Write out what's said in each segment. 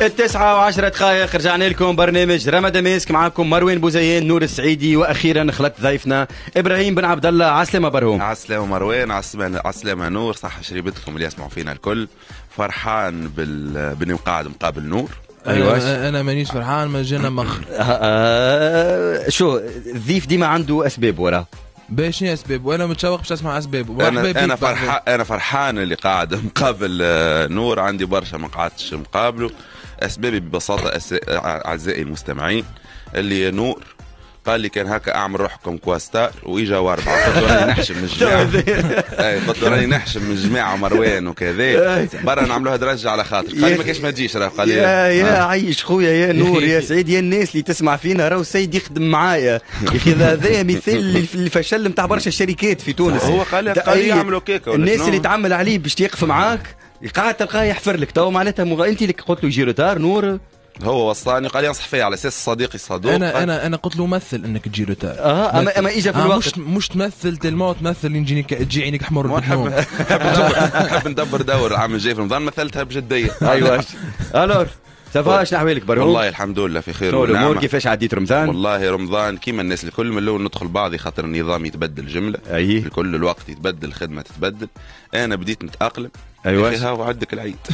التسعة وعشرة دقائق رجعنا لكم برنامج رمضان ميسك معاكم مروان بوزيان نور السعيدي واخيرا خلقت ضيفنا ابراهيم بن عبد الله عسلامة برهوم عسلامة مروان عسلامة نور صح شريبتكم اللي يسمعوا فينا الكل فرحان بال... بني مقاعد مقابل نور ايوه آه، آه، انا, مانيش فرحان ما جينا مخر آه، شو الضيف ديما عنده اسباب وراه باش شنو اسباب وانا متشوق باش اسمع اسباب انا انا فرحان انا فرحان اللي قاعد مقابل نور عندي برشا ما قعدتش مقابله اسبابي ببساطه اعزائي المستمعين اللي نور قال لي كان هكا اعمل روحكم كواستار واجا واربعه قلت له راني نحشم من الجماعه قلت له راني نحشم من الجماعه ومروان وكذا برا نعملوها درجه على خاطر قال لي ما كاش ما تجيش راه قال لي يا يا آه. عيش خويا يا نور يا سعيد يا الناس اللي تسمع فينا راهو السيد يخدم معايا يا اخي هذا مثال للفشل نتاع برشا شركات في تونس هو قال لي قال لي يعملوا كيكه الناس اللي تعمل عليه باش يقف معاك قاعد تلقاه يحفر لك تو معناتها انت اللي قلت له جيروتار نور هو وصاني قال ينصح فيا على اساس صديقي صادق انا انا انا قلت له مثل انك تجي روتار اه اما اما اجى في آه، الوقت مش مش تمثل تلمو تمثل نجي تجي عينك احمر نحب نحب ندبر دور العام الجاي في رمضان مثلتها بجديه ايوا الور سافا شنو طيب. احوالك برهوم؟ والله الحمد لله في خير شنو الامور كيفاش عديت رمضان؟ والله رمضان كيما الناس الكل من الاول ندخل بعضي خاطر النظام يتبدل جمله اي الكل الوقت يتبدل الخدمه تتبدل انا بديت نتاقلم ايوه ها وعدك العيد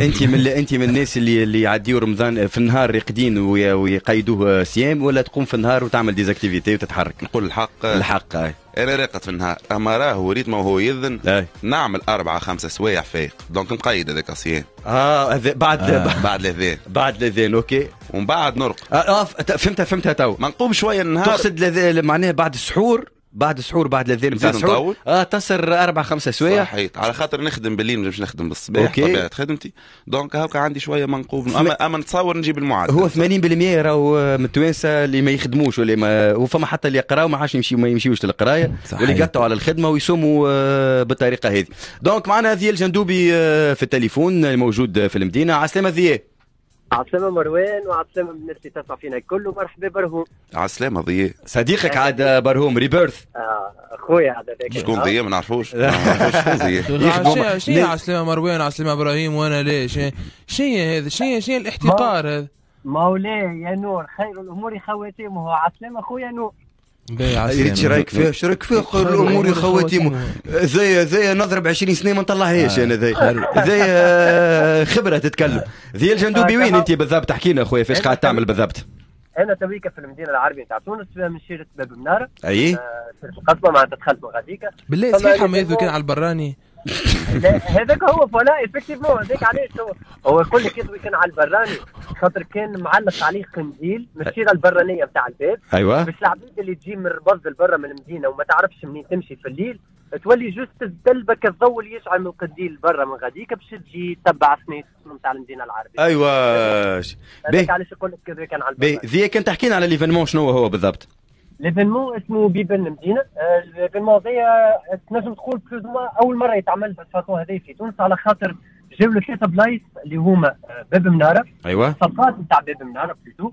انت من انت من الناس اللي اللي يعديوا رمضان في النهار راقدين ويقيدوه صيام ولا تقوم في النهار وتعمل ديزاكتيفيتي وتتحرك نقول الحق الحق اي انا راقد في النهار اما راه ريت ما هو يذن أي. نعمل اربعه خمسه سوايع فايق دونك نقيد هذاك الصيام اه هذا بعد آه. بعد الاذان بعد الاذان اوكي ومن بعد نرقد اه, آه فهمتها فهمتها تو ما نقوم شويه النهار تقصد معناها بعد السحور بعد سحور بعد الذيل بتاع سحور اه تصر اربع خمسة سوايع صحيت على خاطر نخدم بالليل مش نخدم بالصباح أوكي. طبيعه خدمتي دونك هاكا عندي شويه منقوب اما اما نتصور نجيب المعادله هو 80% راهو متوانسه اللي ما يخدموش ولا ما وفما حتى اللي يقراو ما عادش يمشي ما يمشيوش للقرايه واللي قطعوا على الخدمه ويصوموا آه، بالطريقه هذه دونك معنا ذيال جندوبي آه، في التليفون الموجود في المدينه عسلامه ذيال عسلامة مروان وعسلامة من الناس اللي تسمع فينا الكل ومرحبا برهوم عسلامة ضياء صديقك عاد برهوم ريبيرث آه خويا عاد هذاك شكون ضياء ما نعرفوش ما نعرفوش شنو عسلامة مروان عسلامة ابراهيم وانا ليش شنو هذا شنو شنو الاحتقار هذا مولاي يا نور خير الامور خواتيمه عسلامة خويا نور يريد إيه، يعني. رايك فيها رايك فيها قول الامور يا خواتي زي زي نضرب 20 سنه ما نطلعهاش انا يعني، زي زي آه، خبره تتكلم زي الجندوبي آه، وين آه، انت بالضبط احكي لنا اخويا فاش قاعد تعمل بالضبط انا تويكا في المدينه العربيه نتاع تونس من شيره باب مناره اي في القصبه معناتها دخلت غاديكا بالله صحيح ما كان على البراني هذاك هو فوالا افكتيفمون هذاك علاش هو هو الكل كيضوي كان على البراني خاطر كان معلق عليه قنديل من الشيره البرانيه نتاع الباب ايوه باش العباد اللي تجي من الربض لبرا من المدينه وما تعرفش منين تمشي في الليل تولي جوست الدلبك الضوء اللي يشعل من القنديل برا من غاديك باش تجي تبع سنيت نتاع المدينه العربيه أيوة هذاك علاش يقول لك كان على البراني ذيك كان تحكينا على ليفينمون شنو هو بالضبط ليفينمون اسمه بيبن المدينه ليفينمون آه، هذايا آه، تنجم تقول بلوز اول مره يتعمل بالفاسون هذايا في تونس على خاطر جاو له ثلاثه بلايص اللي هما آه، باب مناره ايوه صفقات نتاع باب مناره بلوتو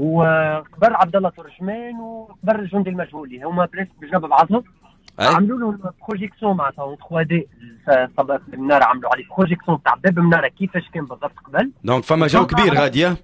وقبر عبد الله ترجمان وقبر الجندي المجهول اللي هما بلايص بجنب بعضهم عملوا لهم بروجيكسيون معناتها اون 3 دي مناره عملوا عليه بروجيكسيون تاع باب مناره كيفاش كان بالضبط قبل دونك فما جو كبير غاديه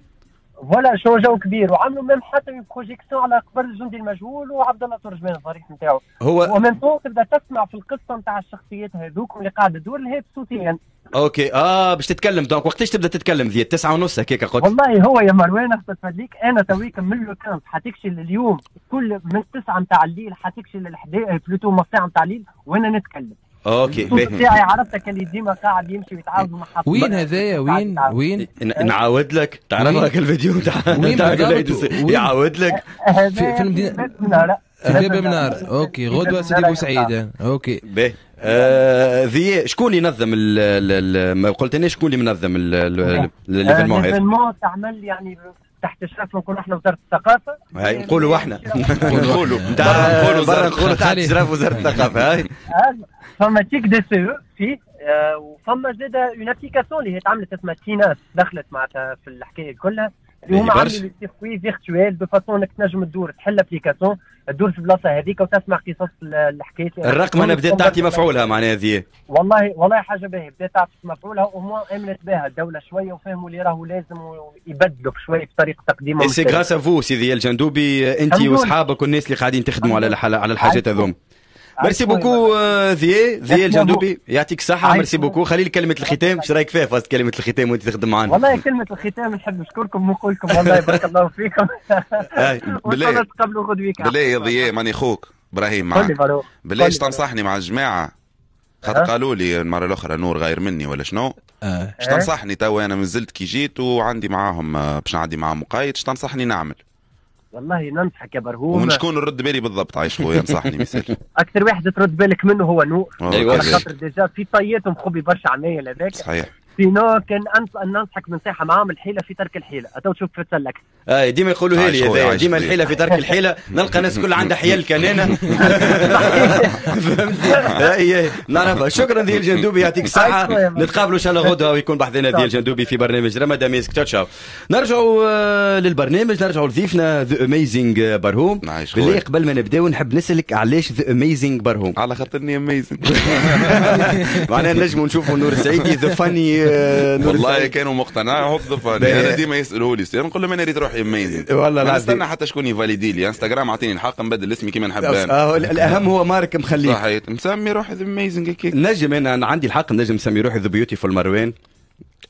فوالا شو كبير وعملوا ميم حتى بروجيكسيون على قبر الجندي المجهول وعبد الله ترجمان الضريح نتاعو هو ومن تو تبدا تسمع في القصه نتاع الشخصيات هذوك اللي قاعده تدور لهيب صوتيا اوكي اه باش تتكلم دونك وقتاش تبدا تتكلم ذي التسعة ونص هكاك قلت والله هو يا مروان اختي فدليك انا تويك من لو كان حتكشي لليوم كل من التسعة نتاع الليل حتكشي لل 11 بلوتو نتاع الليل وانا نتكلم اوكي بتاعي عرفتك اللي ديما قاعد يمشي ويتعاود مع وين هذايا وين وين نعاود لك تعرف هاك الفيديو تاع يعاود لك في المدينه في باب النار اوكي غدوه سيدي سعيد اوكي باهي آه ذي شكون اللي نظم ما انا شكون اللي منظم الايفينمون هذا الايفينمون تعمل يعني تحت اشراف نكون احنا وزاره الثقافه هاي نقولوا احنا نقولوا نقولوا نقولوا تحت اشراف وزاره الثقافه هاي فما تيك دي سي فيه آه، وفما زاد اون ابليكاسيون اللي هي اتعملت اسمها تيناس دخلت معناتها في الحكايه كلها اللي هما عملوا لي سيركوي فيرتوال دو فاسون انك تنجم تدور تحل ابليكاسيون تدور في البلاصه هذيك وتسمع قصص الحكايات الرقم انا بدات تعطي مفعولها معناها هذه والله والله حاجه باهيه بدات تعطي مفعولها وما امنت بها الدوله شويه وفهموا اللي راهو لازم يبدلوا شويه في طريقه تقديمهم سي غراس افو سيدي الجندوبي انت واصحابك والناس اللي قاعدين تخدموا على على الحاجات هذوما ميرسي بوكو ذي ذي الجندوبي يعطيك الصحه ميرسي بوكو خلي لي كلمه الختام اش رايك فيها فاز كلمه الختام وانت تخدم معنا والله كلمه الختام نحب نشكركم ونقول لكم والله بارك الله فيكم آه، بالله تقبلوا غدوة بالله يا ضياء ماني خوك ابراهيم معك بالله اش تنصحني مع الجماعه خاطر أه؟ قالوا لي المره الاخرى نور غير مني ولا شنو اش أه. تنصحني توا انا مازلت كي جيت وعندي معاهم باش نعدي معاهم مقايد اش تنصحني نعمل والله ننصحك يا برهوم ومن شكون نرد بالي بالضبط عايش خويا انصحني مثال اكثر واحد ترد بالك منه هو نور ايوه خاطر ديجا في طياتهم خبي برشا عمايل هذاك صحيح سينو كان انص ان ننصحك بنصيحه معاهم الحيله في ترك الحيله تو تشوف تسلك آه ديما يقولوا لي ديما الحيله في ترك الحيله نلقى ناس كل عندها حيل كنانه فهمت نعرفها شكرا ذي الجندوبي يعطيك الصحه نتقابلوا ان شاء الله غدوه ويكون بحثنا ذي الجندوبي في برنامج رمضان ميسك تشاو تشاو نرجعوا آه، للبرنامج نرجعوا لضيفنا ذا اميزينغ برهوم بالله قبل ما نبداو نحب نسالك علاش ذا اميزينغ برهوم على خاطرني اميزينغ معناها نجموا نشوفوا نور سعيدي ذا فاني والله كانوا مقتنعين هوب انا ديما يسالوا لي نقول لهم انا ريت روحي مميز والله نستنى حتى شكون يفاليدي لي انستغرام عطيني الحق نبدل اسمي كيما نحب انا الاهم هو مارك مخليه صحيح مسمي روحي ذا اميزنج نجم انا عندي الحق نجم نسمي روحي ذا بيوتيفول مروان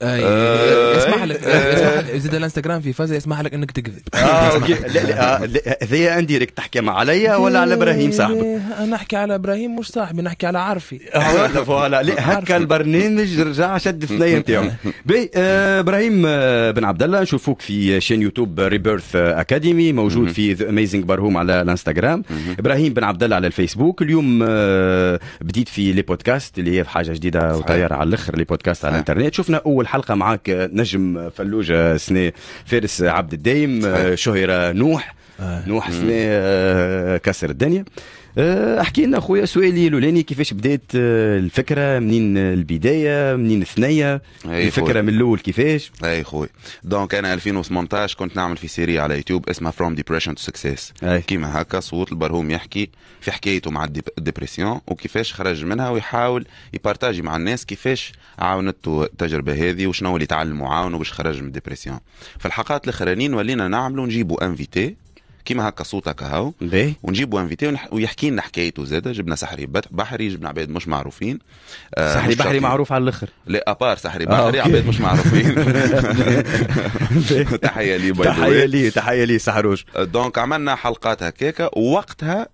آه يسمح لك يسمح آه. لك الانستغرام في فازه يسمح لك انك تكذب اه اوكي لا لا آه، عندي انديريكت تحكي عليا ولا على ابراهيم صاحبك؟ إيه، نحكي على ابراهيم مش صاحبي نحكي على عرفي آه، فوالا لا هكا البرنامج رجع شد الثنيه نتاعو باهي ابراهيم بن عبد الله نشوفوك في شين يوتيوب ريبيرث اكاديمي موجود في ذا اميزنج برهوم على الانستغرام ابراهيم بن عبد الله على الفيسبوك اليوم بديت في لي بودكاست اللي هي حاجه جديده وطياره على الاخر لي بودكاست على الانترنت شفنا اول حلقه معاك نجم فلوجه سنة فارس عبد الدايم شهر نوح آه. نوح سنة آه، كسر الدنيا أه، احكي لنا خويا سؤالي الاولاني كيفاش بدات أه، الفكره منين البدايه منين الثنيه الفكره من الاول كيفاش اي خويا دونك انا 2018 كنت نعمل في سيري على يوتيوب اسمها فروم ديبريشن تو سكسيس كيما هكا صوت البرهوم يحكي في حكايته مع الديبرسيون وكيفاش خرج منها ويحاول يبارتاجي مع الناس كيفاش عاونته التجربه هذه وشنو اللي تعلموا عاونه باش خرج من الديبرسيون في الحلقات الاخرانيين ولينا نعملوا نجيبوا انفيتي كيما هكا صوتك هاو ونجيبوا انفيتي ويحكي لنا حكايته زاد جبنا سحري بحري جبنا عباد مش معروفين آه، سحري سحري بحري معروف على الاخر لا ابار سحري آه، بحري عباد مش معروفين تحيه لي تحيه لي تحيه لي سحروش دونك عملنا حلقات هكاك ووقتها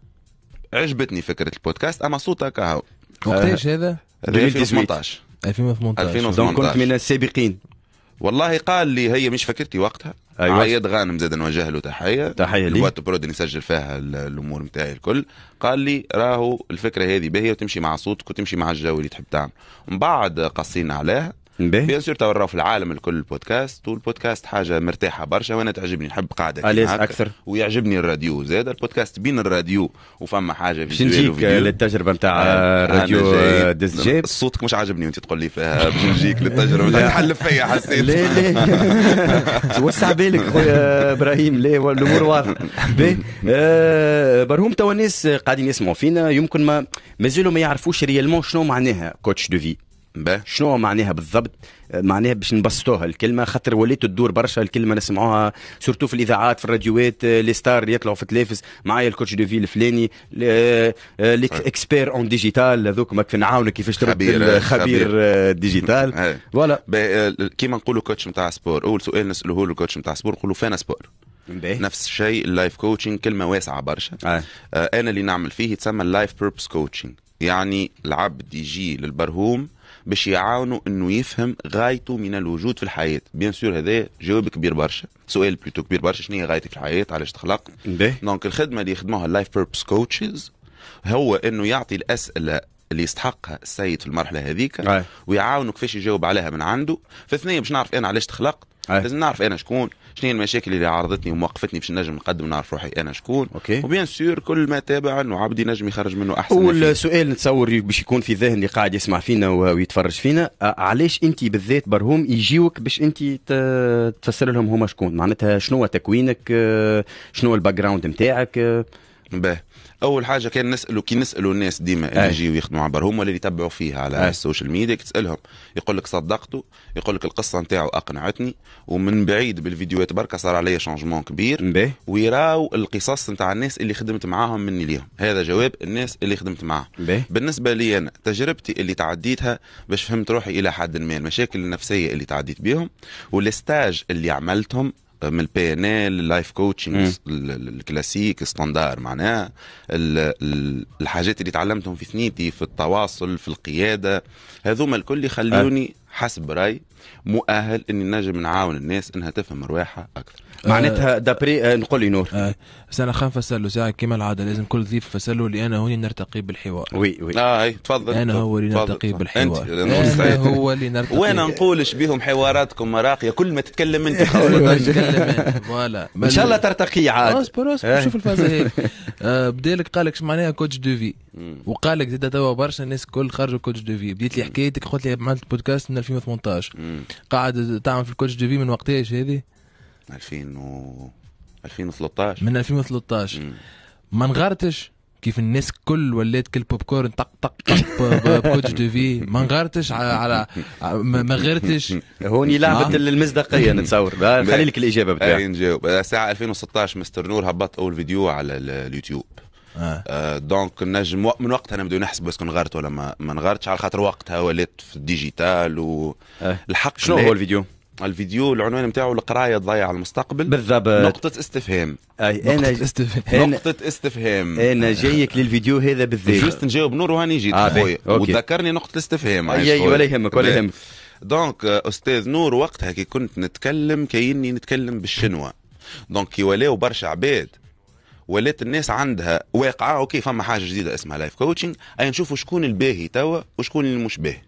عجبتني فكره البودكاست اما صوتك هاو وقتاش هذا 2018 2018 2018 دونك كنت من السابقين والله قال لي هي مش فكرتي وقتها أيوة. عيد آه، غانم زاد نوجه له تحيه تحيه لي الوقت برود نسجل فيها الامور نتاعي الكل قال لي راهو الفكره هذه باهيه وتمشي مع صوتك وتمشي مع الجو اللي تحب تعمل من بعد قصينا عليها بيان سور تو في العالم الكل البودكاست والبودكاست حاجه مرتاحه برشا وانا تعجبني نحب قاعده اليس اكثر ويعجبني الراديو زاد البودكاست بين الراديو وفما حاجه باش نجيك للتجربه نتاع الراديو دز جيب صوتك مش عاجبني وانت تقول لي فيها باش نجيك للتجربه تحلف فيا حسيت لا لا توسع بالك خويا ابراهيم لا الامور واضحه آه، برهم توا الناس قاعدين يسمعوا فينا يمكن ما مازالوا ما يعرفوش ريالمون شنو معناها كوتش دو في با. شنو معناها بالضبط معناها باش نبسطوها الكلمه خاطر وليت تدور برشا الكلمه نسمعوها سورتو في الاذاعات في الراديوات آه، لي ستار يطلعوا في التلافز معايا الكوتش دو في الفلاني الاكسبير آه، آه، اون ديجيتال هذوك ماك نعاونك كيفاش تربي خبير, خبير ديجيتال فوالا كيما نقولوا كوتش نتاع سبور اول سؤال نسالوه الكوتش نتاع سبور نقولوا فين سبور بيه. نفس الشيء اللايف كوتشنج كلمه واسعه برشا آه. آه انا اللي نعمل فيه يتسمى اللايف بيربس كوتشنج يعني العبد يجي للبرهوم باش يعاونوا انه يفهم غايته من الوجود في الحياه بيان سور هذا جواب كبير برشا سؤال بلوتو كبير برشا شنو هي غايتك في الحياه علاش تخلقت دونك الخدمه اللي يخدموها اللايف بيربس كوتشز هو انه يعطي الاسئله اللي يستحقها السيد في المرحله هذيك ويعاونه كيفاش يجاوب عليها من عنده فاثنين باش نعرف انا علاش تخلقت لازم نعرف انا شكون شنو هي المشاكل اللي عرضتني وموقفتني باش نجم نقدم نعرف روحي انا شكون أوكي. وبيان سور كل ما تابع انه عبدي نجم يخرج منه احسن والسؤال نتصور باش يكون في ذهن اللي قاعد يسمع فينا ويتفرج فينا علاش انت بالذات برهم يجيوك باش انت تفسر لهم هما شكون معناتها شنو تكوينك شنو الباك جراوند نتاعك باهي اول حاجه كان نساله كي نسالوا الناس ديما اللي يجيو يخدموا عبر هم اللي يتبعوا فيه على أي. السوشيال ميديا تسالهم يقول لك صدقته يقول لك القصه نتاعو اقنعتني ومن بعيد بالفيديوهات بركه صار عليا شانجمون كبير بيه. ويراو القصص نتاع الناس اللي خدمت معاهم مني ليهم هذا جواب الناس اللي خدمت معاهم بيه. بالنسبه لي انا تجربتي اللي تعديتها باش فهمت روحي الى حد ما المشاكل النفسيه اللي تعديت بيهم والستاج اللي عملتهم من البي ان ال اللايف كوتشنج الكلاسيك ستاندار معناها الحاجات اللي تعلمتهم في ثنيتي في التواصل في القياده هذوما الكل يخليوني أه. حسب راي مؤهل اني نجم نعاون الناس انها تفهم رواحها اكثر آه، معناتها دابري آه، نقول لي نور آه سنة خان فسلو ساعة كما العادة لازم كل ضيف فسلو لأن هوني نرتقي بالحوار وي وي اه اي تفضل أنا هو اللي نرتقي بالحوار أنا هو اللي نرتقي وانا نقولش بهم حواراتكم مراقية كل ما تتكلم انت فوالا ان شاء الله ترتقي عاد اصبر اصبر إيه. شوف الفازة هي آه، بدالك قالك معناها كوتش دو في وقالك زاد توا برشا الناس الكل خرجوا كوتش دو في بديت لي حكايتك قلت لي عملت بودكاست 2018 قاعد تعمل في الكوتش دي في من وقتها ايش هذه؟ 2000 و 2013 من 2013 ما نغرتش كيف الناس كل ولات كل بوب كورن طق طق طق بكوتش دي في ما نغرتش على, على ما غرتش هوني لعبه المصداقيه نتصور خلي لك الاجابه بتاعي نجاوب ساعه 2016 مستر نور هبط اول فيديو على اليوتيوب آه. آه. دونك نجم من وقتها نبداو نحسبوا اسكو نغرت ولا ما, ما نغرتش على خاطر وقتها ولات في الديجيتال والحق آه. شنو هو الفيديو؟ الفيديو العنوان نتاعو القرايه تضيع المستقبل بالضبط نقطة استفهام اي نقطة انا استفهام نقطة استفهام انا جايك للفيديو هذا بالذات جوست نجاوب نور وهاني جيت آه خويا وتذكرني نقطة استفهام اي ولا يهمك ولا يهمك دونك آه، استاذ نور وقتها كي كنت نتكلم كاني نتكلم بالشنوة دونك كي ولاو برشا عباد ولات الناس عندها واقعه اوكي فما حاجه جديده اسمها لايف كوتشنج اي نشوفوا شكون الباهي توا وشكون اللي مش باهي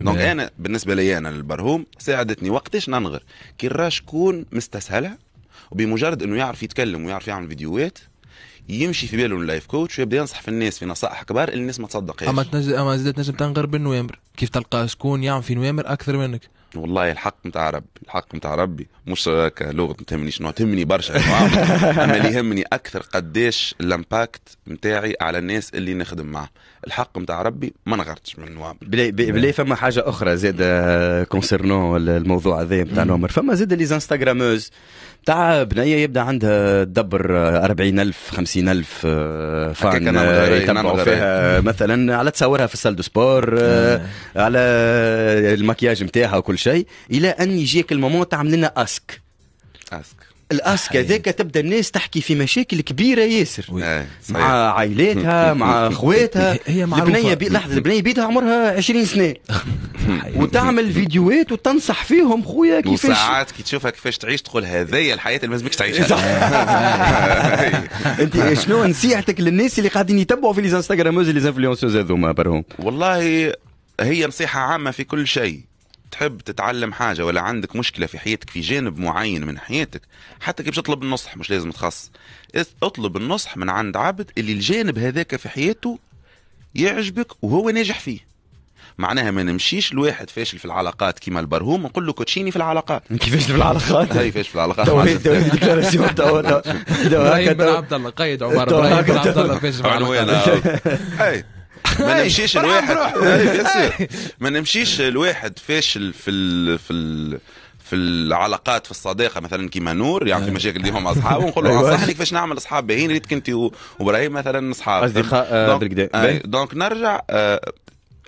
دونك نعم. انا بالنسبه لي انا البرهوم ساعدتني وقتاش ننغر كي نرى شكون مستسهلها وبمجرد انه يعرف يتكلم ويعرف يعمل فيديوهات يمشي في باله اللايف كوتش ويبدا ينصح في الناس في نصائح كبار اللي الناس ما تصدقهاش اما تنجم اما زاد تنجم تنغر بالنوامر كيف تلقى شكون يعمل في نوامر اكثر منك والله الحق نتاع ربي الحق نتاع ربي مش كلغه ما تهمنيش شنو تهمني برشا اما اللي يهمني اكثر قداش الامباكت نتاعي على الناس اللي نخدم معاهم الحق نتاع ربي ما نغرتش من نوام بلاي, بلاي فما حاجه اخرى زاد كونسيرنون آه، الموضوع هذا نتاع نومر فما زاد لي انستغراموز تاع بنيه يبدا عندها تدبر 40000 50000 فان يتبعوا فيها مثلا على تصورها في السال دو سبور آه، آه. على المكياج نتاعها وكل شيء الى ان يجيك المومون تعمل لنا اسك اسك الاس كذاك تبدا الناس تحكي في مشاكل كبيره ياسر آه، مع عائلاتها مع خواتها هي البنيه بي... لحظه البنيه بيتها عمرها 20 سنه وتعمل فيديوهات وتنصح فيهم خويا كيفاش وساعات كي تشوفها كيفاش تعيش تقول هذايا الحياه اللي لازمكش تعيشها انت شنو نصيحتك للناس اللي قاعدين يتبعوا في ليزانستغراموز ليزانفلونسوز هذوما برهم والله هي نصيحه عامه في كل شيء تحب تتعلم حاجه ولا عندك مشكله في حياتك في جانب معين من حياتك حتى كي تطلب النصح مش لازم تخص اطلب النصح من عند عبد اللي الجانب هذاك في حياته يعجبك وهو ناجح فيه معناها ما نمشيش الواحد فاشل في العلاقات كيما البرهوم نقول له كوتشيني في العلاقات كيفاش في العلاقات هاي فاشل في العلاقات تو ديكلاراسيون تو بن عبد الله قيد عمر بن عبد الله فاشل في العلاقات ما نمشيش الواحد ما نمشيش الواحد فاشل في ال... في ال... في العلاقات في الصداقه مثلا كيما نور يعني في مشاكل ديما مع اصحابه ونقول له أيوة. انصحني كيفاش نعمل اصحاب باهين ريتك انت وابراهيم مثلا اصحاب اصدقاء دونك آه، نرجع آه،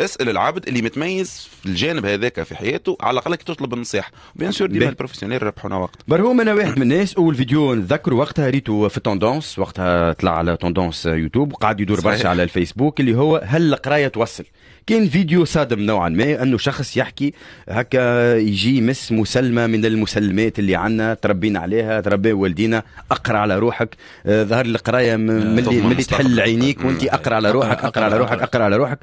اسال العبد اللي متميز في الجانب هذاك في حياته على الاقل تطلب النصيحه بيان سور ديما البروفيسيونيل ربحونا وقت برهوم انا واحد من الناس اول فيديو نذكر وقتها ريتو في توندونس وقتها طلع على توندونس يوتيوب وقعد يدور برشا على الفيسبوك اللي هو هل القرايه توصل كان فيديو صادم نوعا ما انه شخص يحكي هكا يجي مس مسلمه من المسلمات اللي عندنا تربينا عليها تربي والدينا اقرا على روحك آه، ظهر القرايه آه، ملي ملي تحل عينيك وانت اقرا على روحك اقرا على روحك اقرا على روحك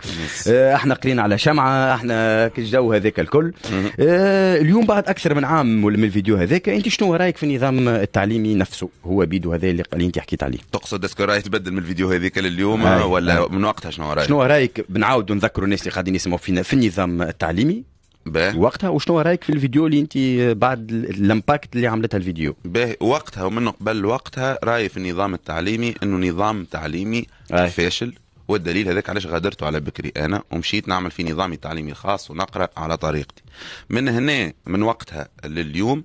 آه، احنا قرينا على شمعه احنا الجو هذاك الكل اليوم بعد اكثر من عام من الفيديو هذاك انت شنو رايك في النظام التعليمي نفسه هو بيدو هذا اللي انت حكيت عليه تقصد اسكو رايك تبدل من الفيديو هذاك لليوم ولا من وقتها شنو رايك شنو رايك بنعاود نذكروا الناس اللي قاعدين يسمعوا فينا في النظام التعليمي باه وقتها وشنو رايك في الفيديو اللي انت آه، بعد الامباكت اللي عملتها الفيديو باه وقتها ومن قبل وقتها رايي في النظام التعليمي انه نظام تعليمي آه. فاشل والدليل هذاك علاش غادرت على بكري انا ومشيت نعمل في نظامي التعليمي الخاص ونقرا على طريقتي من هنا من وقتها لليوم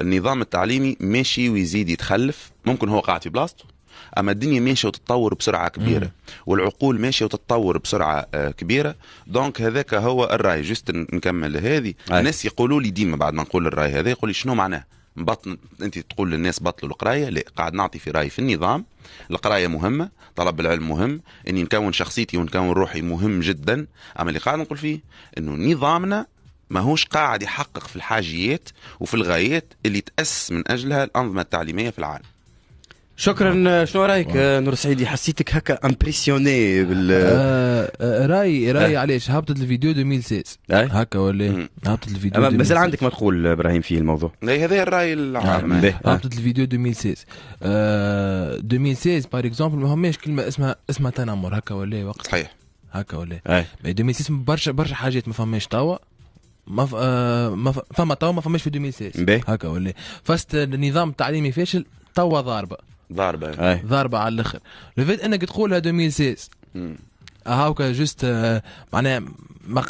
النظام التعليمي ماشي ويزيد يتخلف ممكن هو قاعد في بلاصته اما الدنيا ماشيه وتتطور بسرعه كبيره مم. والعقول ماشيه وتتطور بسرعه آه، كبيره دونك هذاك هو الراي جست نكمل هذه الناس يقولوا لي ديما بعد ما نقول الراي هذا يقول لي شنو معناه بطن انت تقول للناس بطلوا القرايه لا قاعد نعطي في رايي في النظام القرايه مهمه طلب العلم مهم اني نكون شخصيتي ونكون روحي مهم جدا اما اللي قاعد نقول فيه انه نظامنا ماهوش قاعد يحقق في الحاجيات وفي الغايات اللي تأسس من أجلها الأنظمة التعليمية في العالم شكرا شنو رايك نور سعيدي حسيتك هكا امبرسيوني بال آه، آه، راي راي آه. علاش هبطت الفيديو 2016 هكا ولا هبطت إيه؟ الفيديو مازال عندك ما تقول ابراهيم فيه الموضوع لا هذا الراي العام هبطت الفيديو 2016 2016 بار اكزومبل ما هماش كلمه اسمها اسمها تنمر هكا ولا إيه وقت صحيح هكا ولا 2016 إيه؟ برشا برشا حاجات ما فماش توا ما ف... ما ف... فما توا ما فماش في 2016 هكا ولا فاست النظام التعليمي فاشل توا ضاربه ضاربه أي. ضاربه على الاخر لو فيت انك تقولها 2016 هاوكا جوست آه، معناها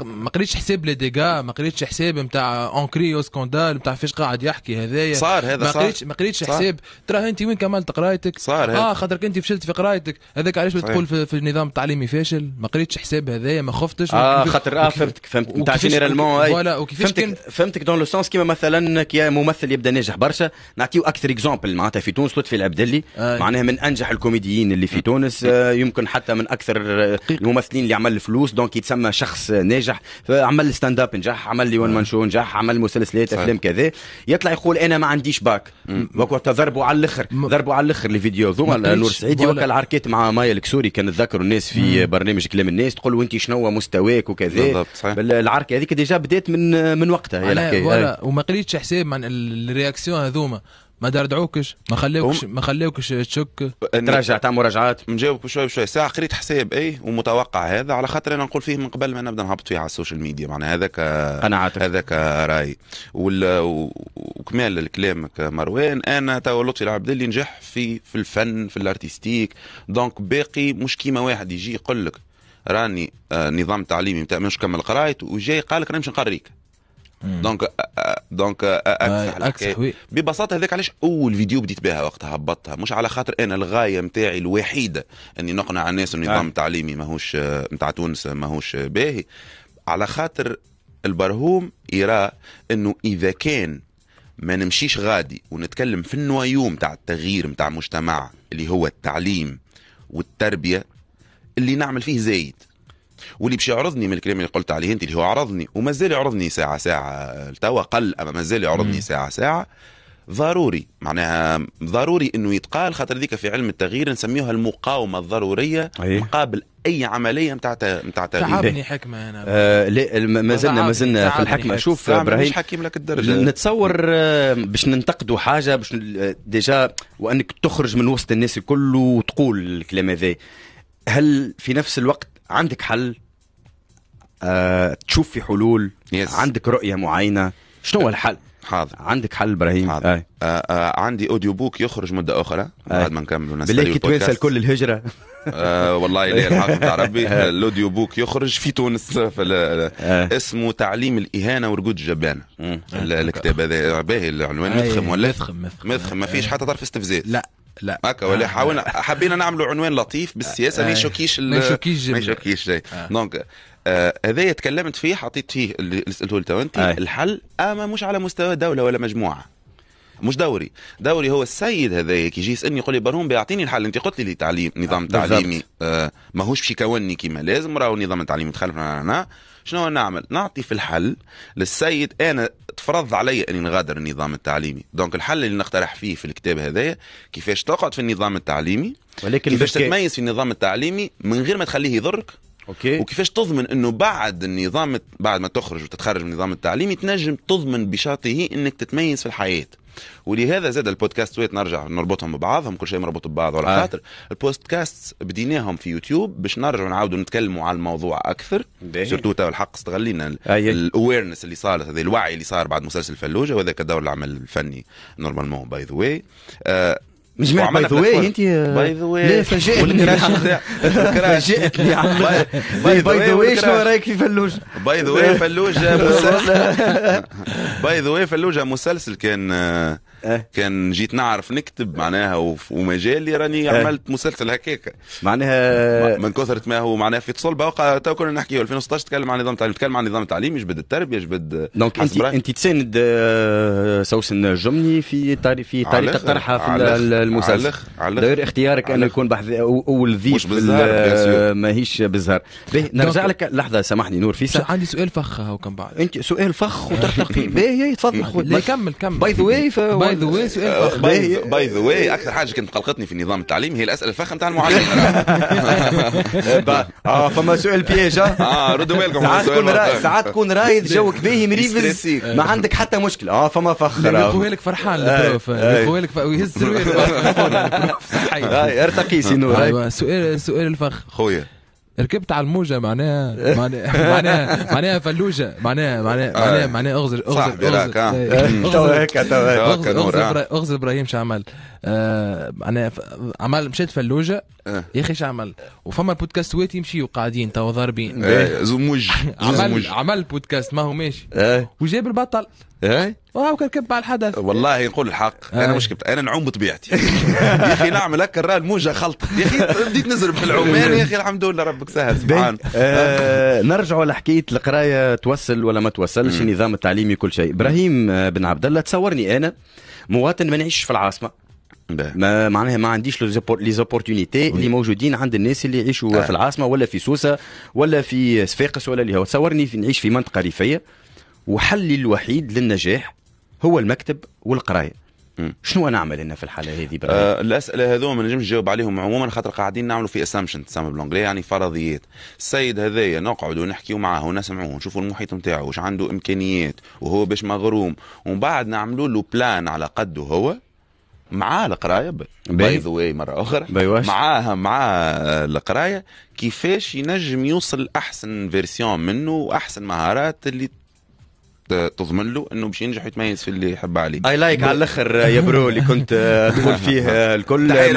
ما قريتش حساب لي ديغا ما قريتش حساب نتاع او سكوندال نتاع فاش قاعد يحكي هذايا صار هذا ما قريتش ما قريتش حساب تراه انت وين كملت قرايتك صار اه خاطرك انت فشلت في قرايتك هذاك علاش تقول في, في النظام التعليمي فاشل ما قريتش حساب هذايا ما خفتش اه خاطر اه فهمتك فهمت نتاع جينيرالمون فوالا وكيفاش فهمتك كان... فهمتك دون لو سونس كيما مثلا كي ممثل يبدا ناجح برشا نعطيو اكثر اكزومبل معناتها في تونس لطفي العبدلي آه. معناها من انجح الكوميديين اللي في آه. تونس آه، يمكن حتى من اكثر الممثلين اللي عمل فلوس دونك يتسمى شخص ناجح عمل ستاند اب نجح عمل لي ون آه. مان شو نجح عمل مسلسلات افلام كذا يطلع يقول انا ما عنديش باك وقت ضربوا على الاخر ضربوا على الاخر الفيديو ذوما نور سعيد وقت العركات مع مايا الكسوري كان تذكروا الناس في برنامج كلام الناس تقول وانت شنو مستواك وكذا العركه هذيك ديجا بدات من من وقتها هي الحكايه وما قريتش حساب من الرياكسيون هذوما ما دردعوكش ما خليوكش ما خليوكش تشك تراجع تعمل مراجعات نجاوبك بشوي بشوي ساعه قريت حساب اي ومتوقع هذا على خاطر انا نقول فيه من قبل ما نبدا نهبط فيه على السوشيال ميديا معناها هذاك قناعاتك هذاك رايي وكمال لكلامك مروان انا تو لطفي العبد اللي نجح في في الفن في الارتستيك دونك باقي مش كيما واحد يجي يقول لك راني آه، نظام تعليمي نتاع مش كمل قرايت وجاي قال لك راني مش نقريك دونك دونك اكسح ببساطه هذاك علاش اول فيديو بديت بها وقتها هبطتها مش على خاطر انا الغايه نتاعي الوحيده اني نقنع الناس النظام التعليمي آه. ماهوش نتاع تونس ماهوش باهي على خاطر البرهوم يرى انه اذا كان ما نمشيش غادي ونتكلم في النوايو نتاع التغيير نتاع مجتمع اللي هو التعليم والتربيه اللي نعمل فيه زايد واللي باش يعرضني من الكلام اللي قلت عليه انت اللي هو عرضني ومازال يعرضني ساعه ساعه توا قل اما مازال يعرضني ساعه ساعه ضروري معناها ضروري انه يتقال خاطر ذيك في علم التغيير نسميوها المقاومه الضروريه أيه. مقابل اي عمليه نتاع نتاع تغيير تعبني إيه. حكمه انا آه لا ما زلنا ما زلنا في الحكمه شوف ابراهيم مش حكيم لك الدرجه نتصور آه، باش ننتقدوا حاجه باش ديجا وانك تخرج من وسط الناس الكل وتقول الكلام هذا هل في نفس الوقت عندك حل آه، تشوف في حلول يس. عندك رؤيه معينه شنو هو الحل حاضر عندك حل ابراهيم حاضر آه. آه آه عندي اوديو بوك يخرج مده اخرى آه. بعد ما نكملوا بالله تواصل كل الهجره آه والله لا الحق بتاع ربي آه، الاوديو بوك يخرج في تونس آه،, آه. اسمه تعليم الاهانه ورقود الجبانه آه. الكتاب هذا باهي العنوان مثخم ولا مثخم مثخم. مثخم ما فيش آه. حتى طرف استفزاز لا لا هكا ولا حاولنا حبينا نعملوا عنوان لطيف بالسياسه آه ما يشوكيش ما يشوكيش ما يشوكيش شيء دونك هذايا آه تكلمت فيه حطيت فيه اللي سالته تو انت الحل اما آه، مش على مستوى دوله ولا مجموعه مش دوري دوري هو السيد هذايا كي يجي يسالني يقول لي برهوم بيعطيني الحل انت قلت لي تعليم نظام آه، تعليمي آه ماهوش باش يكونني كيما لازم راهو نظام التعليم متخلف شنو نعمل نعطي في الحل للسيد انا تفرض علي اني نغادر النظام التعليمي دونك الحل اللي نقترح فيه في الكتاب هذايا كيفاش تقعد في النظام التعليمي ولكن كيفاش تتميز في النظام التعليمي من غير ما تخليه يضرك اوكي وكيفاش تضمن انه بعد النظام بعد ما تخرج وتتخرج من النظام التعليمي تنجم تضمن بشاطه انك تتميز في الحياه ولهذا زاد البودكاست ويت نرجع نربطهم ببعضهم كل شيء مربوط ببعض على آه. خاطر آه. البودكاست بديناهم في يوتيوب باش نرجعوا نعاودوا نتكلموا على الموضوع اكثر سورتو تو الحق استغلينا الاويرنس آه، اللي صارت هذا الوعي اللي صار بعد مسلسل فلوجه وهذا كدور العمل الفني نورمالمون باي ذا واي من جماعة باي ذا واي انت باي ذا واي لا فاجئتني فاجئتني باي ذا واي شنو رايك في فلوج باي ذا واي فلوج باي ذا واي فلوجة مسلسل كان آه، أه؟ كان جيت نعرف نكتب معناها ومجالي راني إيه. عملت مسلسل هكاك معناها من كثرة ما هو معناها في تصل بقى تو كنا نحكي 2016 تكلم عن نظام التعليم تكلم عن نظام التعليم يجبد التربيه يجبد دونك انت انت تساند آه، سوسن جمني في طريقه في طريقه طرحها في المسلسل علخ داير اختيارك انه يكون بحث اول ضيف ماهيش بالزهر نرجع لك لحظه سامحني نور في عندي سؤال فخ هاو كان بعد انت سؤال فخ وترتقي باهي تفضل خذ كمل كمل باي ذا واي باي ذا واي سؤال فخم باي ذا واي اكثر حاجه كانت قلقتني في النظام التعليمي هي الاسئله الفخمه تاع المعلم اه فما سؤال بيجا آه. اه ردوا بالكم ساعات تكون ساعات تكون رايد جوك باهي مريفز ما عندك حتى مشكله اه فما فخر يقول لك فرحان البروف آه، لك آه. ويهز الروير ارتقي سي نور سؤال سؤال الفخ خويا ركبت على الموجه معناها معناها معناها, معناها فلوجه معناها معناها معناها, آه. معناها اغزر اغزر اغزر اغزر ابراهيم شو عمل آه، معناها عمل مشيت فلوجه آه. يا اخي شو عمل وفما بودكاست وقت يمشيوا قاعدين تو ضاربين إيه، زموج عمل عمل بودكاست ما هو ماشي إيه. وجاب البطل إيه. واو كركب على الحدث والله نقول الحق انا آه. مش كبت انا نعوم بطبيعتي يا اخي نعمل هكا راه الموجه خلطت يا اخي بديت نزرب في العمان يا اخي الحمد لله ربك سهل سبحان آه نرجعوا لحكايه القرايه توصل ولا ما توصلش النظام التعليمي كل شيء ابراهيم آه، بن عبد الله تصورني انا مواطن ما نعيش في العاصمه ما معناها ما عنديش لي زوبورتونيتي اللي موجودين عند الناس اللي يعيشوا آه. في العاصمه ولا في سوسه ولا في صفاقس ولا اللي هو تصورني في نعيش في منطقه ريفيه وحلي الوحيد للنجاح هو المكتب والقرايه شنو انا هنا في الحاله هذه آه الاسئله هذو ما نجمش نجاوب عليهم عموما خاطر قاعدين نعملوا في اسامبشن تسمى بالانجلي يعني فرضيات السيد هذايا نقعد نحكيوا معاه ونسمعوه ونشوفوا المحيط نتاعو واش عنده امكانيات وهو باش مغروم ومن بعد نعملوا له بلان على قده هو مع القرايه باي ذا واي مره اخرى بيواش. معاها مع القرايه كيفاش ينجم يوصل احسن فيرسيون منه واحسن مهارات اللي تضمن له انه باش ينجح ويتميز في اللي يحب عليه اي لايك على الاخر يا برو اللي كنت تقول آه، فيه الكل تحيه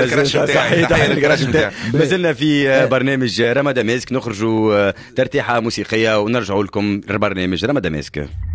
للكراش تحيه مازلنا في آه، برنامج رمضان ماسك نخرجوا آه، ترتيحه موسيقيه ونرجعوا لكم البرنامج رمضان ماسك